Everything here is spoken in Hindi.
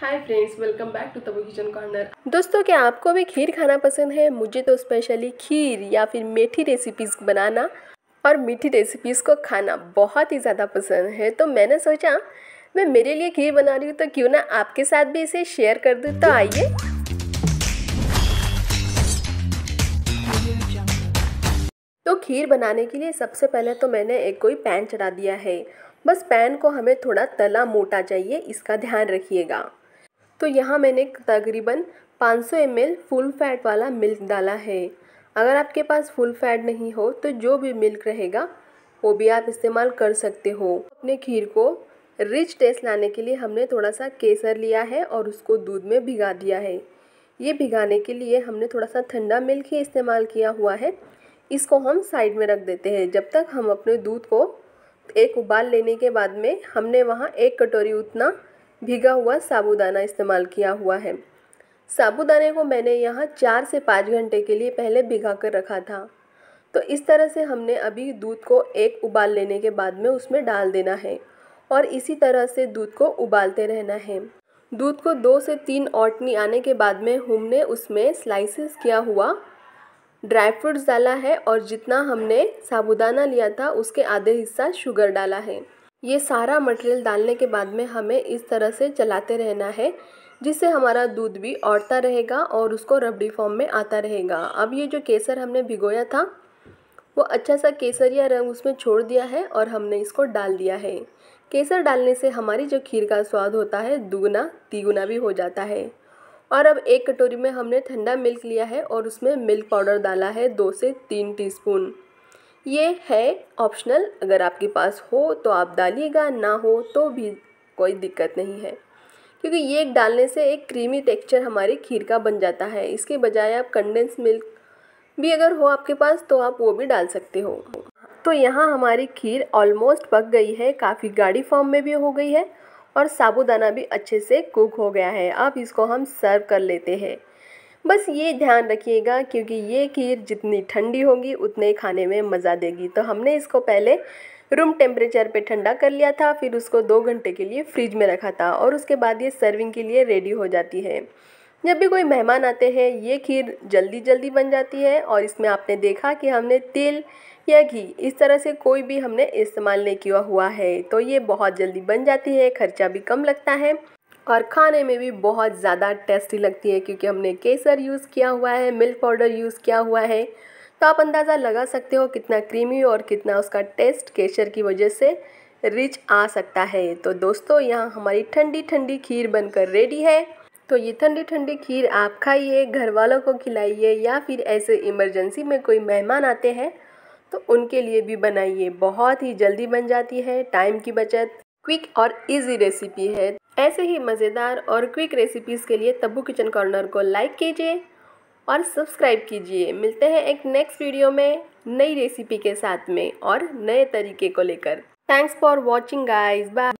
hi friends welcome back to Tabu kitchen corner दोस्तों क्या आपको भी खीर खाना पसंद है मुझे तो स्पेशली खीर या फिर मीठी रेसिपीज़ बनाना और मीठी रेसिपीज़ को खाना बहुत ही ज़्यादा पसंद है तो मैंने सोचा मैं मेरे लिए खीर बना रही हूँ तो क्यों ना आपके साथ भी इसे शेयर कर दूँ तो आइए तो खीर बनाने के लिए सबसे पहले तो मैंने एक कोई पैन चढ़ा दिया है बस पैन को हमें थोड़ा तला मोटा चाहिए इसका ध्यान रखिएगा तो यहाँ मैंने तकरीबन 500 सौ फुल फैट वाला मिल्क डाला है अगर आपके पास फुल फैट नहीं हो तो जो भी मिल्क रहेगा वो भी आप इस्तेमाल कर सकते हो अपने खीर को रिच टेस्ट लाने के लिए हमने थोड़ा सा केसर लिया है और उसको दूध में भिगा दिया है ये भिगाने के लिए हमने थोड़ा सा ठंडा मिल्क ही इस्तेमाल किया हुआ है इसको हम साइड में रख देते हैं जब तक हम अपने दूध को एक उबाल लेने के बाद में हमने वहाँ एक कटोरी उतना भीगा हुआ साबूदाना इस्तेमाल किया हुआ है साबूदाने को मैंने यहाँ चार से पाँच घंटे के लिए पहले भिगा कर रखा था तो इस तरह से हमने अभी दूध को एक उबाल लेने के बाद में उसमें डाल देना है और इसी तरह से दूध को उबालते रहना है दूध को दो से तीन औटनी आने के बाद में हमने उसमें स्लाइसेस किया हुआ ड्राई फ्रूट्स डाला है और जितना हमने साबुदाना लिया था उसके आधे हिस्सा शुगर डाला है ये सारा मटेरियल डालने के बाद में हमें इस तरह से चलाते रहना है जिससे हमारा दूध भी औरता रहेगा और उसको रबड़ी फॉर्म में आता रहेगा अब ये जो केसर हमने भिगोया था वो अच्छा सा केसरिया रंग उसमें छोड़ दिया है और हमने इसको डाल दिया है केसर डालने से हमारी जो खीर का स्वाद होता है दुगना तिगुना भी हो जाता है और अब एक कटोरी में हमने ठंडा मिल्क लिया है और उसमें मिल्क पाउडर डाला है दो से तीन टीस्पून ये है ऑप्शनल अगर आपके पास हो तो आप डालिएगा ना हो तो भी कोई दिक्कत नहीं है क्योंकि ये डालने से एक क्रीमी टेक्सचर हमारे खीर का बन जाता है इसके बजाय आप कंडेंस मिल्क भी अगर हो आपके पास तो आप वो भी डाल सकते हो तो यहाँ हमारी खीर ऑलमोस्ट पक गई है काफ़ी गाढ़ी फॉर्म में भी हो गई है और साबुदाना भी अच्छे से कुक हो गया है अब इसको हम सर्व कर लेते हैं बस ये ध्यान रखिएगा क्योंकि ये खीर जितनी ठंडी होगी उतने खाने में मज़ा देगी तो हमने इसको पहले रूम टेम्परेचर पे ठंडा कर लिया था फिर उसको दो घंटे के लिए फ्रिज में रखा था और उसके बाद ये सर्विंग के लिए रेडी हो जाती है जब भी कोई मेहमान आते हैं ये खीर जल्दी जल्दी बन जाती है और इसमें आपने देखा कि हमने तेल या घी इस तरह से कोई भी हमने इस्तेमाल नहीं किया हुआ है तो ये बहुत जल्दी बन जाती है खर्चा भी कम लगता है और खाने में भी बहुत ज़्यादा टेस्टी लगती है क्योंकि हमने केसर यूज़ किया हुआ है मिल्क पाउडर यूज़ किया हुआ है तो आप अंदाज़ा लगा सकते हो कितना क्रीमी और कितना उसका टेस्ट केसर की वजह से रिच आ सकता है तो दोस्तों यहाँ हमारी ठंडी ठंडी खीर बनकर रेडी है तो ये ठंडी ठंडी खीर आप खाइए घर वालों को खिलाइए या फिर ऐसे इमरजेंसी में कोई मेहमान आते हैं तो उनके लिए भी बनाइए बहुत ही जल्दी बन जाती है टाइम की बचत क्विक और इजी रेसिपी है ऐसे ही मज़ेदार और क्विक रेसिपीज़ के लिए तब्बू किचन कॉर्नर को लाइक कीजिए और सब्सक्राइब कीजिए मिलते हैं एक नेक्स्ट वीडियो में नई रेसिपी के साथ में और नए तरीके को लेकर thanks for watching guys bye